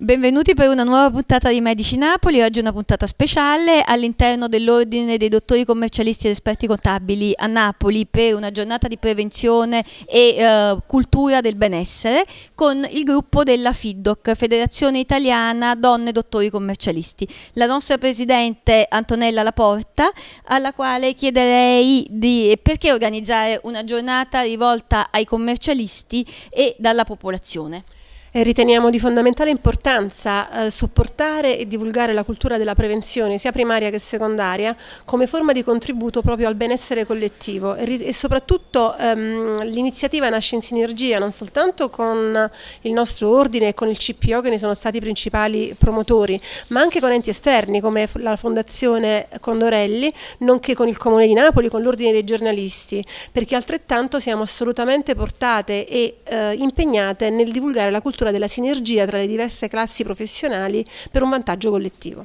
Benvenuti per una nuova puntata di Medici Napoli, oggi una puntata speciale all'interno dell'Ordine dei Dottori Commercialisti ed Esperti Contabili a Napoli per una giornata di prevenzione e eh, cultura del benessere con il gruppo della FIDOC, Federazione Italiana Donne Dottori Commercialisti. La nostra presidente Antonella Laporta, alla quale chiederei di perché organizzare una giornata rivolta ai commercialisti e dalla popolazione. Eh, riteniamo di fondamentale importanza eh, supportare e divulgare la cultura della prevenzione, sia primaria che secondaria, come forma di contributo proprio al benessere collettivo e, e soprattutto ehm, l'iniziativa nasce in sinergia non soltanto con il nostro ordine e con il CPO che ne sono stati i principali promotori, ma anche con enti esterni come la Fondazione Condorelli, nonché con il Comune di Napoli, con l'Ordine dei giornalisti, perché altrettanto siamo assolutamente portate e eh, impegnate nel divulgare la cultura cultura della sinergia tra le diverse classi professionali per un vantaggio collettivo.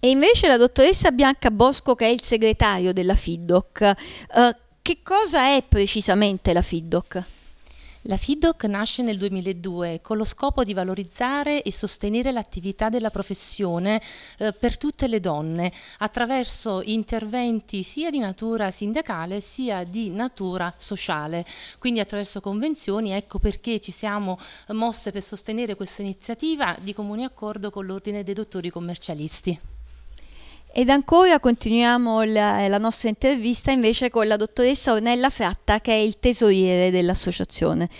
E invece la dottoressa Bianca Bosco, che è il segretario della FIDOC, eh, che cosa è precisamente la FIDOC? La FIDOC nasce nel 2002 con lo scopo di valorizzare e sostenere l'attività della professione eh, per tutte le donne attraverso interventi sia di natura sindacale sia di natura sociale, quindi attraverso convenzioni, ecco perché ci siamo mosse per sostenere questa iniziativa di comune accordo con l'Ordine dei Dottori Commercialisti. Ed ancora continuiamo la, la, nostra intervista invece con la dottoressa Ornella Fratta che è il tesoriere dell'associazione.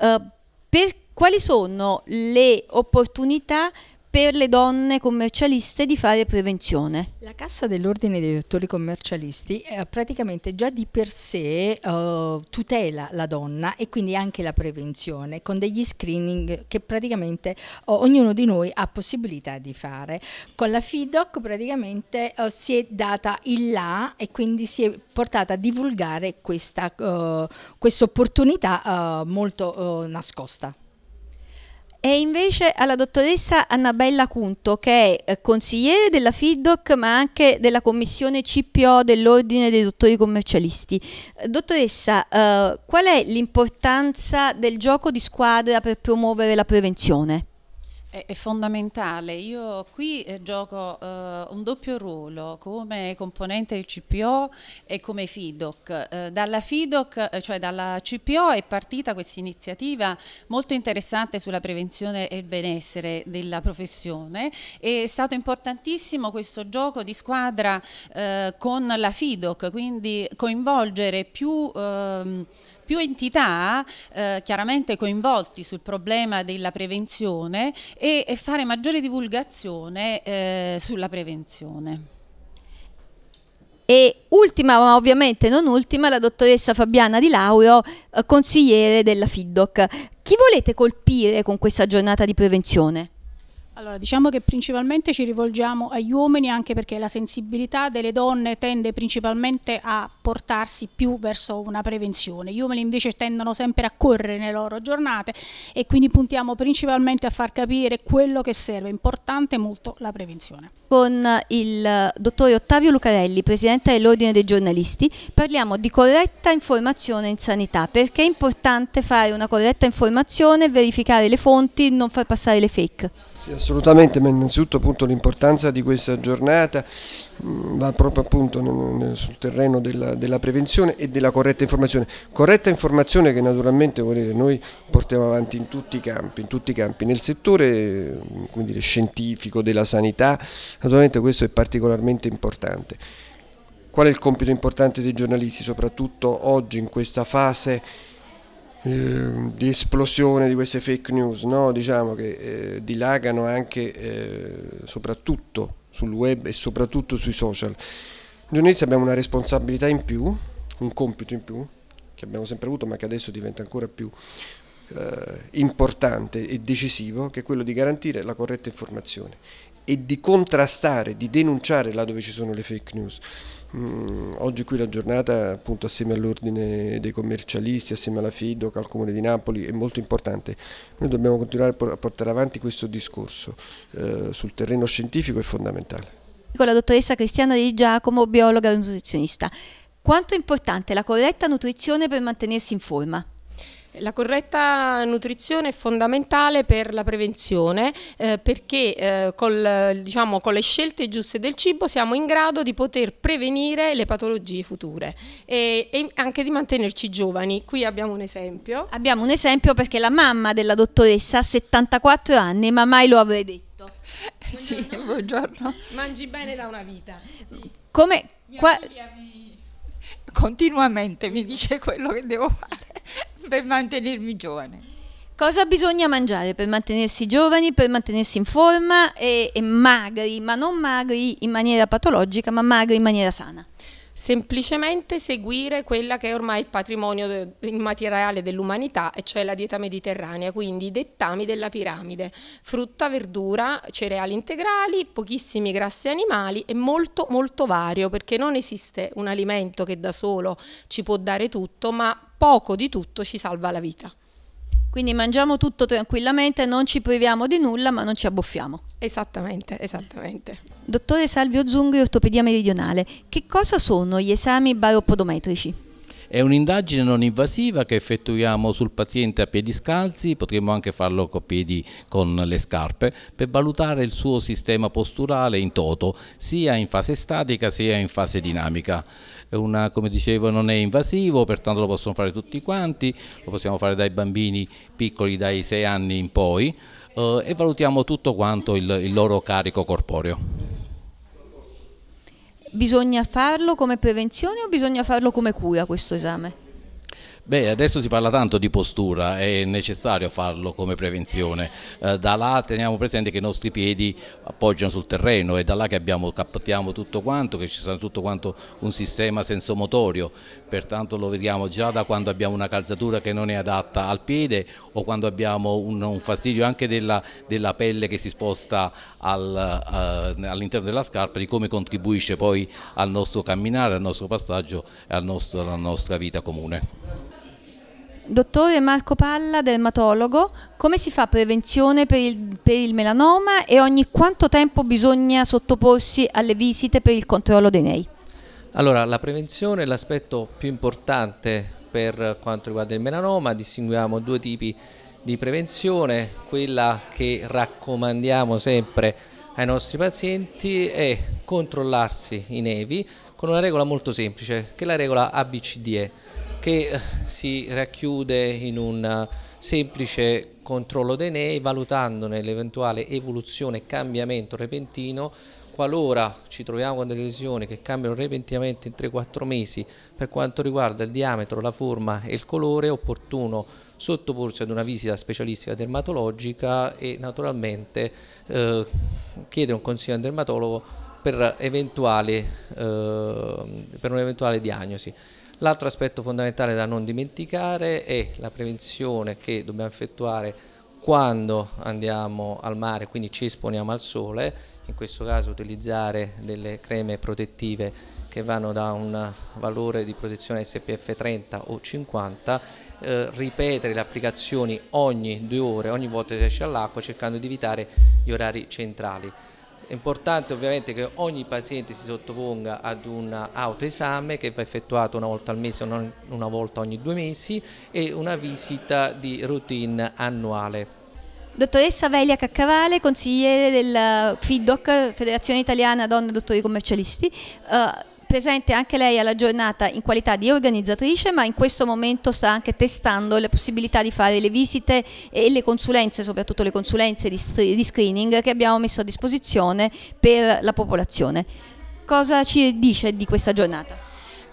Uh, per, quali sono le opportunità per le donne commercialiste di fare prevenzione. La Cassa dell'Ordine dei Dottori Commercialisti eh, praticamente già di per sé eh, tutela la donna e quindi anche la prevenzione con degli screening che praticamente oh, ognuno di noi ha possibilità di fare. Con la FIDOC praticamente eh, si è data il là e quindi si è portata a divulgare questa eh, quest opportunità eh, molto eh, nascosta. E invece alla dottoressa Annabella Cunto, che è eh, consigliere della FIDOC ma anche della commissione CPO dell'Ordine dei Dottori Commercialisti. Eh, dottoressa, eh, qual è l'importanza del gioco di squadra per promuovere la prevenzione? È, fondamentale, io qui eh, gioco eh, un doppio ruolo come componente del CPO e come FIDOC. Eh, dalla FIDOC, eh, cioè dalla CPO, è partita questa iniziativa molto interessante sulla prevenzione e il benessere della professione. È stato importantissimo questo gioco di squadra eh, con la FIDOC, quindi coinvolgere più ehm, più entità eh, chiaramente coinvolti sul problema della prevenzione e, e fare maggiore divulgazione eh, sulla prevenzione. E ultima, ma ovviamente non ultima, la dottoressa Fabiana Di Lauro, eh, consigliere della FIDOC. Chi volete colpire con questa giornata di prevenzione? Allora, diciamo che principalmente ci rivolgiamo agli uomini anche perché la sensibilità delle donne tende principalmente a portarsi più verso una prevenzione. Gli uomini invece tendono sempre a correre nelle loro giornate e quindi puntiamo principalmente a far capire quello che serve, importante molto la prevenzione. Con il dottore Ottavio Lucarelli, presidente dell'Ordine dei giornalisti, parliamo di corretta informazione in sanità, perché è importante fare una corretta informazione, verificare le fonti, non far passare le fake. Sì, assolutamente, ma innanzitutto appunto, l'importanza di questa giornata mh, mm, va proprio appunto nel, nel, sul terreno della, della, prevenzione e della corretta informazione. Corretta informazione che naturalmente dire, noi portiamo avanti in tutti, i campi, in tutti i campi, nel settore mm, dire, scientifico, della sanità, naturalmente questo è particolarmente importante. Qual è il compito importante dei giornalisti, soprattutto oggi in questa fase? Ehm, di esplosione di queste fake news, no? diciamo che eh, dilagano anche eh, soprattutto sul web e soprattutto sui social. Giornalisti abbiamo una responsabilità in più, un compito in più, che abbiamo sempre avuto ma che adesso diventa ancora più eh, importante e decisivo, che è quello di garantire la corretta informazione e di contrastare, di denunciare là dove ci sono le fake news. Mm, oggi qui la giornata, appunto assieme all'Ordine dei commercialisti, assieme alla FIDOC, al Comune di Napoli, è molto importante. Noi dobbiamo continuare a portare avanti questo discorso eh, sul terreno scientifico è fondamentale. Con la dottoressa Cristiana Di Giacomo, biologa e nutrizionista. Quanto è importante la corretta nutrizione per mantenersi in forma? La corretta nutrizione è fondamentale per la prevenzione eh, perché eh, col, diciamo, con le scelte giuste del cibo siamo in grado di poter prevenire le patologie future e, e, anche di mantenerci giovani. Qui abbiamo un esempio. Abbiamo un esempio perché la mamma della dottoressa ha 74 anni ma mai lo avrei detto. Buongiorno. Sì, buongiorno. Mangi bene da una vita. Sì. Come... Mia qua... Continuamente mi dice quello che devo fare per mantenermi giovane. Cosa bisogna mangiare per mantenersi giovani, per mantenersi in forma e, e magri, ma non magri in maniera patologica, ma magri in maniera sana? semplicemente seguire quella che è ormai il patrimonio immateriale dell'umanità, e cioè la dieta mediterranea, quindi i dettami della piramide, frutta, verdura, cereali integrali, pochissimi grassi animali e molto molto vario, perché non esiste un alimento che da solo ci può dare tutto, ma poco di tutto ci salva la vita. Quindi mangiamo tutto tranquillamente, non ci priviamo di nulla, ma non ci abbuffiamo. Esattamente, esattamente. Dottore Salvio Zunghi, ortopedia meridionale, che cosa sono gli esami baropodometrici? È un'indagine non invasiva che effettuiamo sul paziente a piedi scalzi, potremmo anche farlo con, piedi, con le scarpe, per valutare il suo sistema posturale in toto, sia in fase statica sia in fase dinamica. Una, come dicevo non è invasivo, pertanto lo possono fare tutti quanti, lo possiamo fare dai bambini piccoli dai 6 anni in poi eh, e valutiamo tutto quanto il, il loro carico corporeo bisogna farlo come prevenzione o bisogna farlo come cura questo esame? Beh, adesso si parla tanto di postura, è necessario farlo come prevenzione. Eh, da là teniamo presente che i nostri piedi appoggiano sul terreno, è da là che abbiamo, captiamo tutto quanto, che ci sarà tutto quanto un sistema sensomotorio, pertanto lo vediamo già da quando abbiamo una calzatura che non è adatta al piede o quando abbiamo un, un fastidio anche della, della, pelle che si sposta al, uh, all'interno della scarpa, di come contribuisce poi al nostro camminare, al nostro passaggio e alla nostra vita comune. Dottore Marco Palla, dermatologo, come si fa prevenzione per il, per il, melanoma e ogni quanto tempo bisogna sottoporsi alle visite per il controllo dei nei? Allora, la prevenzione è l'aspetto più importante per quanto riguarda il melanoma, distinguiamo due tipi di prevenzione, quella che raccomandiamo sempre ai nostri pazienti è controllarsi i nevi con una regola molto semplice, che è la regola ABCDE che eh, si racchiude in un eh, semplice controllo dei nei valutandone l'eventuale evoluzione e cambiamento repentino qualora ci troviamo con delle lesioni che cambiano repentinamente in 3-4 mesi per quanto riguarda il diametro, la forma e il colore è opportuno sottoporsi ad una visita specialistica dermatologica e naturalmente eh, chiedere un consiglio al dermatologo per, eventuali, eh, per un'eventuale diagnosi. L'altro aspetto fondamentale da non dimenticare è la prevenzione che dobbiamo effettuare quando andiamo al mare, quindi ci esponiamo al sole, in questo caso utilizzare delle creme protettive che vanno da un valore di protezione SPF 30 o 50, eh, ripetere le applicazioni ogni due ore, ogni volta che si esce all'acqua, cercando di evitare gli orari centrali. È importante ovviamente che ogni paziente si sottoponga ad un autoesame che va effettuato una volta al mese o una volta ogni due mesi e una visita di routine annuale. Dottoressa Velia Caccavale, consigliere del eh, FIDOC, Federazione Italiana Donne e Dottori Commercialisti. Uh, presente anche lei alla giornata in qualità di organizzatrice, ma in questo momento sta anche testando le possibilità di fare le visite e le consulenze, soprattutto le consulenze di, di screening che abbiamo messo a disposizione per la popolazione. Cosa ci dice di questa giornata?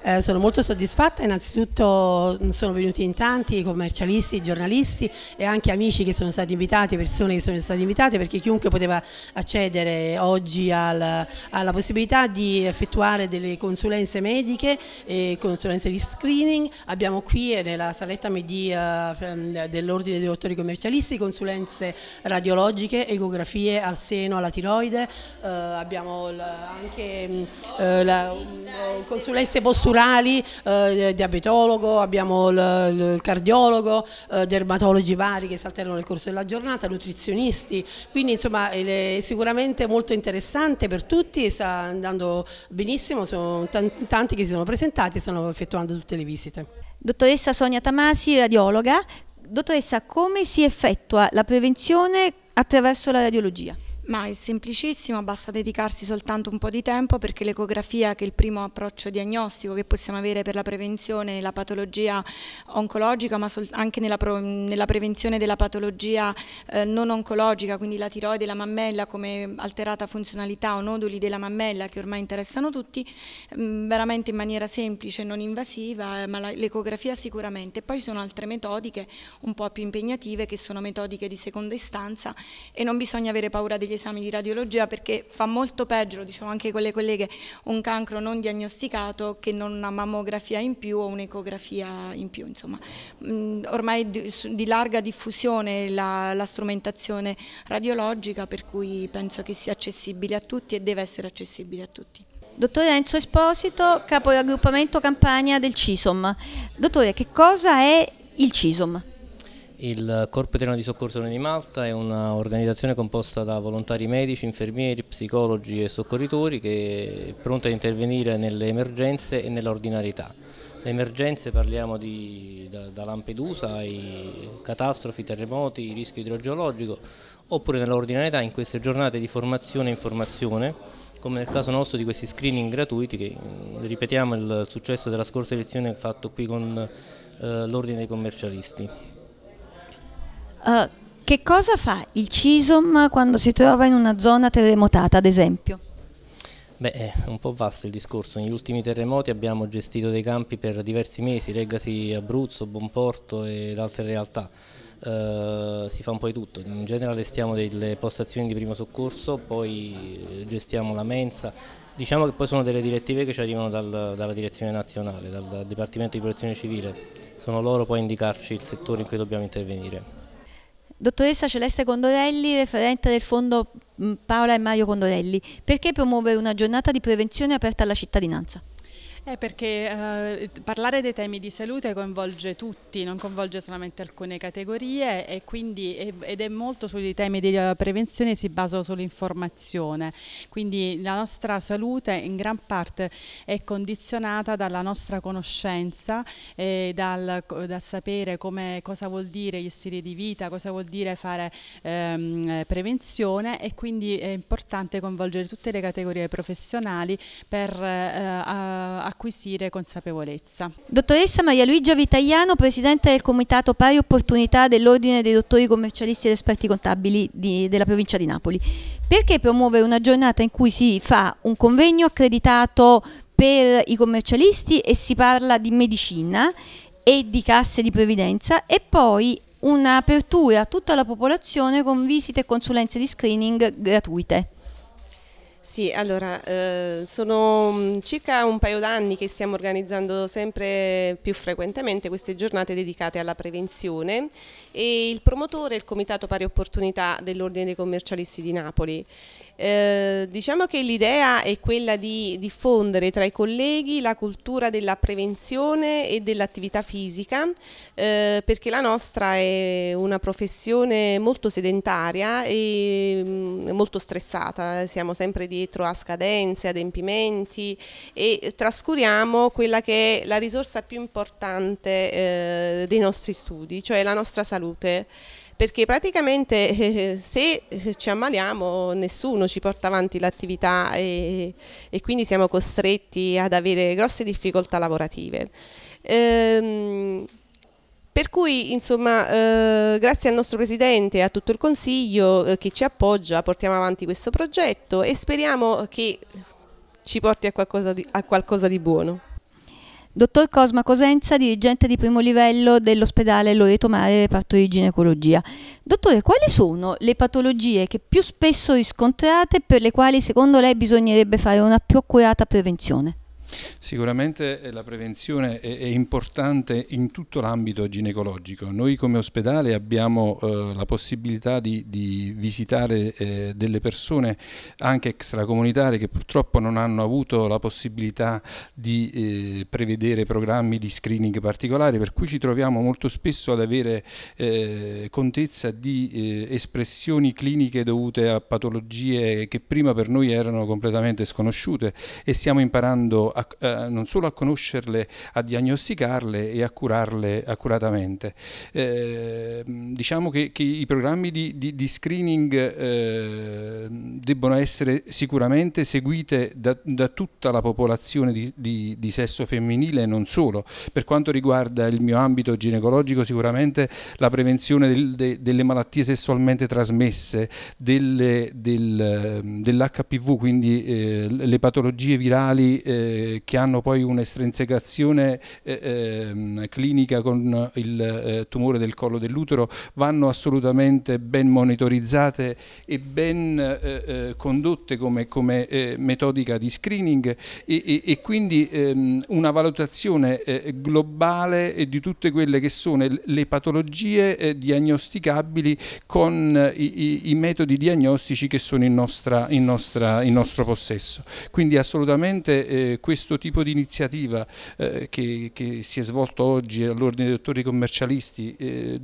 Eh, sono molto soddisfatta, innanzitutto mm, sono venuti in tanti commercialisti, giornalisti e anche amici che sono stati invitati, persone che sono state invitate perché chiunque poteva accedere oggi al, alla possibilità di effettuare delle consulenze mediche, e consulenze di screening, abbiamo qui eh, nella saletta media eh, eh, dell'ordine dei dottori commercialisti consulenze radiologiche, ecografie al seno, alla tiroide, eh, abbiamo anche mm, eh, la, mm, consulenze posturali naturali, eh, diabetologo, abbiamo il cardiologo, eh, dermatologi vari che si alternano nel corso della giornata, nutrizionisti, quindi insomma è sicuramente molto interessante per tutti e sta andando benissimo, sono tanti che si sono presentati e stanno effettuando tutte le visite. Dottoressa Sonia Tamasi, radiologa, dottoressa come si effettua la prevenzione attraverso la radiologia? Ma è semplicissimo, basta dedicarsi soltanto un po' di tempo perché l'ecografia, che è il primo approccio diagnostico che possiamo avere per la prevenzione della patologia oncologica, ma anche nella, nella, prevenzione della patologia eh, non oncologica, quindi la tiroide, la mammella come alterata funzionalità o noduli della mammella che ormai interessano tutti, mh, mm, veramente in maniera semplice, non invasiva, eh, ma l'ecografia sicuramente. Poi ci sono altre metodiche un po' più impegnative che sono metodiche di seconda istanza e non bisogna avere paura degli esami di radiologia perché fa molto peggio, lo diciamo anche con le colleghe, un cancro non diagnosticato che non una mammografia in più o un'ecografia in più. Insomma. Mm, ormai di larga diffusione la, la strumentazione radiologica per cui penso che sia accessibile a tutti e deve essere accessibile a tutti. Dottore Enzo Esposito, capo raggruppamento campagna del CISOM. Dottore, che cosa è il CISOM? Il Corpo Italiano di Soccorso Unione di Malta è un'organizzazione composta da volontari medici, infermieri, psicologi e soccorritori che è pronta ad intervenire nelle emergenze e nell'ordinarietà. Le emergenze parliamo di, da, da Lampedusa ai catastrofi, terremoti, rischio idrogeologico, oppure nell'ordinarietà in queste giornate di formazione e informazione come nel caso nostro di questi screening gratuiti che mm, ripetiamo il successo della scorsa elezione fatto qui con eh, l'ordine dei commercialisti. Eh, che cosa fa il CISOM quando si trova in una zona terremotata, ad esempio? Beh, è un po' vasto il discorso. Negli ultimi terremoti abbiamo gestito dei campi per diversi mesi, Regasi, Abruzzo, Bomporto ed altre realtà. Uh, si fa un po' di tutto. In generale stiamo delle postazioni di primo soccorso, poi eh, gestiamo la mensa. Diciamo che poi sono delle direttive che ci arrivano dal, dalla direzione nazionale, dal Dipartimento di Protezione Civile. Sono loro poi a indicarci il settore in cui dobbiamo intervenire. Dottoressa Celeste Condorelli, referente del fondo mm, Paola e Mario Condorelli, perché promuovere una giornata di prevenzione aperta alla cittadinanza? Eh, perché eh, parlare dei temi di salute coinvolge tutti, non coinvolge solamente alcune categorie e quindi, ed è molto sui temi della eh, prevenzione si basa sull'informazione. Quindi la nostra salute in gran parte è condizionata dalla nostra conoscenza, e dal, dal, sapere come, cosa vuol dire gli stili di vita, cosa vuol dire fare ehm, prevenzione e quindi è importante coinvolgere tutte le categorie professionali per eh, a, a acquisire consapevolezza. Dottoressa Maria Luigia Vitaiano, Presidente del Comitato Pari Opportunità dell'Ordine dei Dottori Commercialisti ed Esperti Contabili di, della provincia di Napoli. Perché promuovere una giornata in cui si fa un convegno accreditato per i commercialisti e si parla di medicina e di casse di previdenza e poi un'apertura a tutta la popolazione con visite e consulenze di screening gratuite? Sì, allora, eh, sono mm, circa un paio d'anni che stiamo organizzando sempre più frequentemente queste giornate dedicate alla prevenzione e il promotore è il Comitato Pari Opportunità dell'Ordine dei Commercialisti di Napoli eh, diciamo che l'idea è quella di diffondere tra i colleghi la cultura della prevenzione e dell'attività fisica eh, perché la nostra è una professione molto sedentaria e mh, mm, molto stressata, siamo sempre dietro a scadenze, adempimenti e trascuriamo quella che è la risorsa più importante eh, dei nostri studi, cioè la nostra salute perché praticamente eh, eh se eh, ci ammaliamo nessuno ci porta avanti l'attività e, e quindi siamo costretti ad avere grosse difficoltà lavorative. Ehm, per cui, insomma, eh, grazie al nostro Presidente e a tutto il Consiglio eh, che ci appoggia, portiamo avanti questo progetto e speriamo che ci porti a qualcosa di, a qualcosa di buono. Dottor Cosma Cosenza, dirigente di primo livello dell'ospedale Loreto Mare, reparto di ginecologia. Dottore, quali sono le patologie che più spesso riscontrate per le quali secondo lei bisognerebbe fare una più accurata prevenzione? Sicuramente eh, la prevenzione è, è importante in tutto l'ambito ginecologico. Noi come ospedale abbiamo eh, la possibilità di, di visitare eh, delle persone anche extracomunitarie che purtroppo non hanno avuto la possibilità di eh, prevedere programmi di screening particolari, per cui ci troviamo molto spesso ad avere eh, contezza di eh, espressioni cliniche dovute a patologie che prima per noi erano completamente sconosciute e stiamo imparando a, eh, non solo a conoscerle, a diagnosticarle e a curarle accuratamente. Eh, diciamo che, che, i programmi di, di, di screening eh, debbono essere sicuramente seguiti da, da, tutta la popolazione di, di sesso femminile e non solo. Per quanto riguarda il mio ambito ginecologico sicuramente la prevenzione del, de, delle malattie sessualmente trasmesse, delle, del, ehm, dell'HPV, quindi eh, le patologie virali eh, che hanno poi un'estrinsecazione eh, ehm, clinica con il eh, tumore del collo dell'utero vanno assolutamente ben monitorizzate e ben eh, eh, condotte come, come metodica di screening e, e, e quindi ehm, una valutazione globale di tutte quelle che sono le patologie diagnosticabili con i, i, i metodi diagnostici che sono in, nostra, in, nostra, in nostro possesso. Quindi assolutamente eh, questo questo tipo di iniziativa eh, che, che, si è svolta oggi all'Ordine dei Dottori Commercialisti, eh,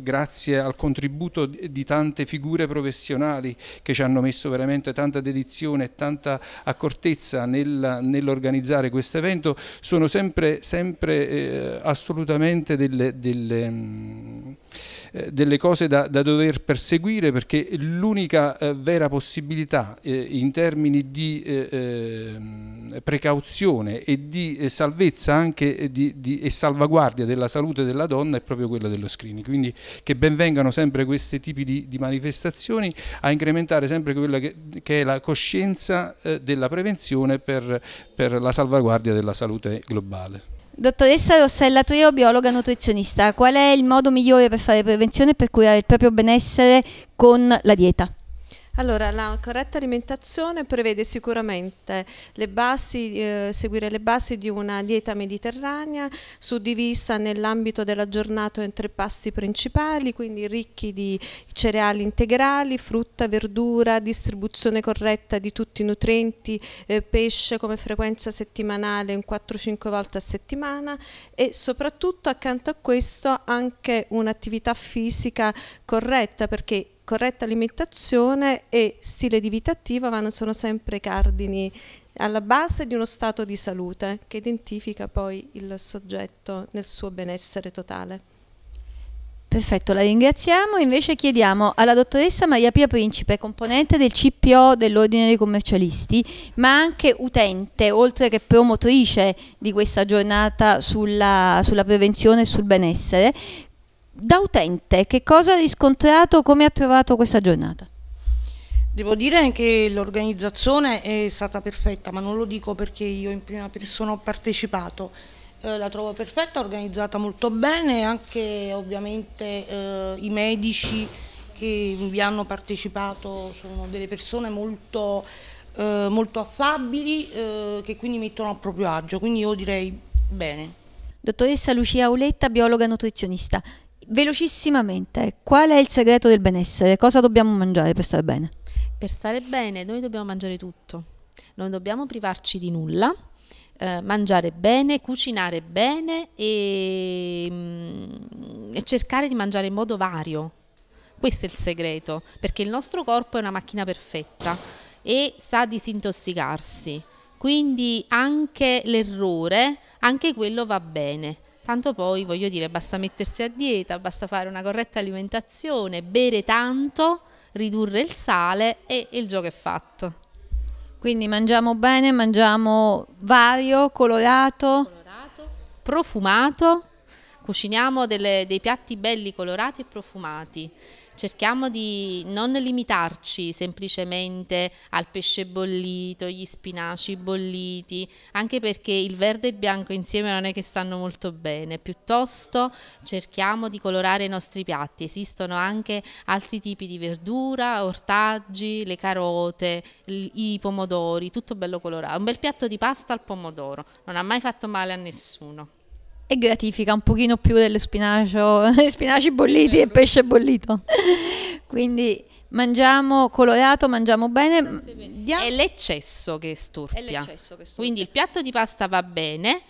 grazie al contributo di tante figure professionali che ci hanno messo veramente tanta dedizione e tanta accortezza nel, nell'organizzare questo evento, sono sempre, sempre eh, assolutamente delle, delle mm, eh, delle cose da, da, dover perseguire perché l'unica eh, vera possibilità eh, in termini di eh, ehm, precauzione e di salvezza anche di, di, e salvaguardia della salute della donna è proprio quella dello screening. Quindi che benvengano sempre questi tipi di, di manifestazioni a incrementare sempre quella che, che è la coscienza della prevenzione per, per la salvaguardia della salute globale. Dottoressa Rossella Trio, biologa nutrizionista, qual è il modo migliore per fare prevenzione e per curare il proprio benessere con la dieta? Allora, la corretta alimentazione prevede sicuramente le basi, eh, seguire le basi di una dieta mediterranea suddivisa nell'ambito della giornata in tre pasti principali, quindi ricchi di cereali integrali, frutta, verdura, distribuzione corretta di tutti i nutrienti, eh, pesce come frequenza settimanale in 4-5 volte a settimana e soprattutto accanto a questo anche un'attività fisica corretta perché corretta alimentazione e stile di vita attiva vanno, sono sempre cardini alla base di uno stato di salute che identifica poi il soggetto nel suo benessere totale. Perfetto, la ringraziamo. Invece chiediamo alla dottoressa Maria Pia Principe, componente del CPO dell'Ordine dei commercialisti, ma anche utente, oltre che promotrice di questa giornata sulla, sulla prevenzione e sul benessere, da utente che cosa ha riscontrato, come ha trovato questa giornata? Devo dire che l'organizzazione è stata perfetta, ma non lo dico perché io in prima persona ho partecipato. Eh, la trovo perfetta, organizzata molto bene, anche ovviamente eh, i medici che vi hanno partecipato sono delle persone molto, eh, molto affabili eh, che quindi mettono a proprio agio, quindi io direi bene. Dottoressa Lucia Auletta, biologa nutrizionista, velocissimamente, qual è il segreto del benessere? Cosa dobbiamo mangiare per stare bene? Per stare bene noi dobbiamo mangiare tutto, non dobbiamo privarci di nulla, eh, mangiare bene, cucinare bene e, mh, mm, e cercare di mangiare in modo vario. Questo è il segreto, perché il nostro corpo è una macchina perfetta e sa disintossicarsi. Quindi anche l'errore, anche quello va bene Tanto poi, voglio dire, basta mettersi a dieta, basta fare una corretta alimentazione, bere tanto, ridurre il sale e il gioco è fatto. Quindi mangiamo bene, mangiamo vario, colorato, colorato profumato, cuciniamo delle, dei piatti belli colorati e profumati cerchiamo di non limitarci semplicemente al pesce bollito, gli spinaci bolliti, anche perché il verde e il bianco insieme non è che stanno molto bene, piuttosto cerchiamo di colorare i nostri piatti, esistono anche altri tipi di verdura, ortaggi, le carote, i pomodori, tutto bello colorato, un bel piatto di pasta al pomodoro, non ha mai fatto male a nessuno e gratifica un pochino più dello spinacio, spinaci bolliti eh, e pesce sì. bollito. Quindi mangiamo colorato, mangiamo bene. Sì, è l'eccesso che storpia. L'eccesso che storpia. Quindi il piatto di pasta va bene,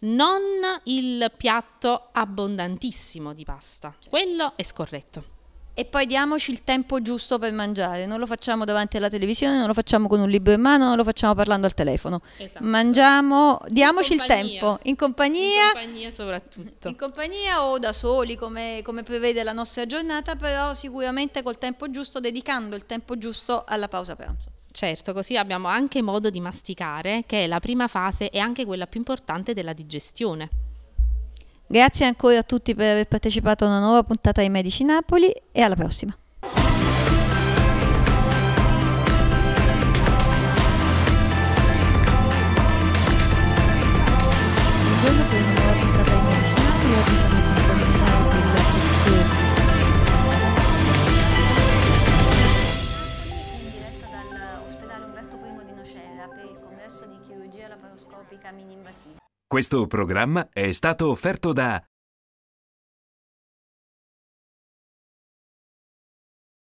non il piatto abbondantissimo di pasta. Cioè. Quello è scorretto e poi diamoci il tempo giusto per mangiare. Non lo facciamo davanti alla televisione, non lo facciamo con un libro in mano, non lo facciamo parlando al telefono. Esatto. Mangiamo, diamoci il tempo in compagnia. In compagnia soprattutto. In compagnia o da soli, come, come prevede la nostra giornata, però sicuramente col tempo giusto, dedicando il tempo giusto alla pausa pranzo. Certo, così abbiamo anche modo di masticare, che è la prima fase e anche quella più importante della digestione. Grazie ancora a tutti per aver partecipato a una nuova puntata di Medici Napoli e alla prossima. Questo programma è stato offerto da